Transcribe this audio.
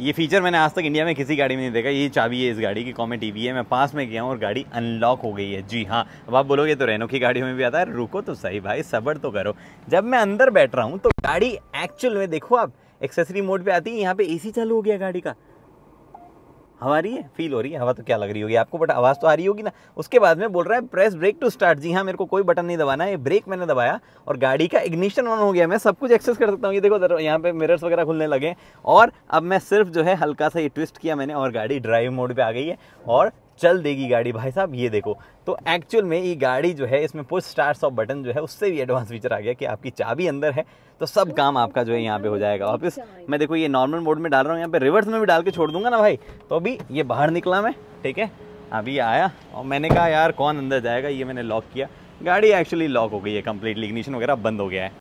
ये फीचर मैंने आज तक इंडिया में किसी गाड़ी में नहीं देखा ये चाबी है इस गाड़ी की कॉमेट टीवी है मैं पास में गया हूँ और गाड़ी अनलॉक हो गई है जी हाँ अब आप बोलोगे तो रेनो की गाड़ियों में भी आता है रुको तो सही भाई सबर तो करो जब मैं अंदर बैठ रहा हूँ तो गाड़ी एक्चुअल में देखो आप एक्सेसरी मोड पर आती है यहाँ पर ए चालू हो गया गाड़ी का हवा रही है फील हो रही है हवा तो क्या लग रही होगी आपको बट आवाज़ तो आ रही होगी ना उसके बाद में बोल रहा है प्रेस ब्रेक टू स्टार्ट जी हाँ मेरे को कोई बटन नहीं दबाना है ब्रेक मैंने दबाया और गाड़ी का इग्निशन ऑन हो गया मैं सब कुछ एक्सेस कर सकता हूँ ये देखो यहाँ पे मिरर्स वगैरह खुलने लगे और अब मैं सिर्फ जो है हल्का सा ये ट्विस्ट किया मैंने और गाड़ी ड्राइव मोड पर आ गई है और चल देगी गाड़ी भाई साहब ये देखो तो एक्चुअल में ये गाड़ी जो है इसमें पुश स्टार्ट सॉफ बटन जो है उससे भी एडवांस फीचर आ गया कि आपकी चाबी अंदर है तो सब काम आपका जो है यहाँ पे हो जाएगा वापस अच्छा मैं देखो ये नॉर्मल मोड में डाल रहा हूँ यहाँ पे रिवर्स में भी डाल के छोड़ दूंगा ना भाई तो अभी ये बाहर निकला मैं ठीक है अभी आया और मैंने कहा यार कौन अंदर जाएगा ये मैंने लॉक किया गाड़ी एक्चुअली लॉक हो गई है कम्प्लीटली इग्निशन वगैरह बंद हो गया है